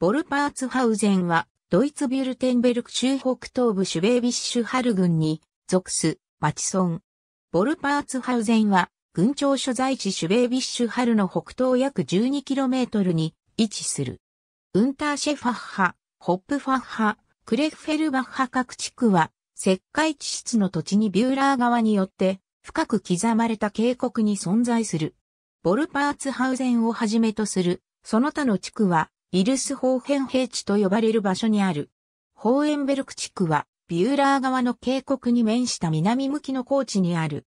ボルパーツハウゼンは、ドイツビュルテンベルク州北東部シュベービッシュハル郡に属す、町村。ボルパーツハウゼンは、郡庁所在地シュベービッシュハルの北東約 12km に位置する。ウンターシェファッハ、ホップファッハ、クレッフェルバッハ各地区は、石灰地質の土地にビューラー側によって深く刻まれた渓谷に存在する。ボルパーツハウゼンをはじめとする、その他の地区はイルスホーヘン平地と呼ばれる場所にある。ホーエンベルク地区は、ビューラー側の渓谷に面した南向きの高地にある。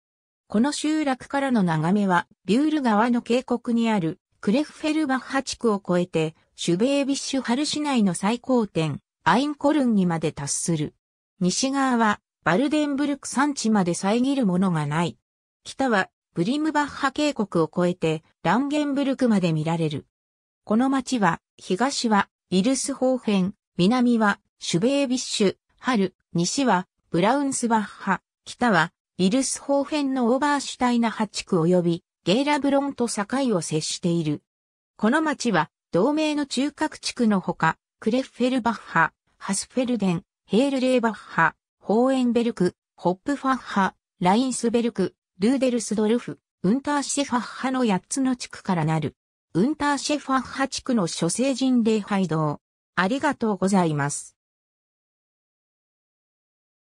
この集落からの眺めは、ビュール側の渓谷にある、クレフフェルバッハ地区を越えて、シュベービッシュハル市内の最高点、アインコルンにまで達する。西側は、バルデンブルク山地まで遮るものがない。北は、ブリムバッハ渓谷を越えて、ランゲンブルクまで見られる。この町は、東はイルス方辺、南はシュベービッシュ、春、西はブラウンスバッハ、北はイルス方辺のオーバーシュタイナ8地区及びゲイラブロンと境を接している。この町は同盟の中核地区のほか、クレッフェルバッハ、ハスフェルデン、ヘールレーバッハ、ホーエンベルク、ホップファッハ、ラインスベルク、ルーデルスドルフ、ウンターシェファッハの8つの地区からなる。ウンターシェファッハ地区の諸聖人礼拝堂。ありがとうございます。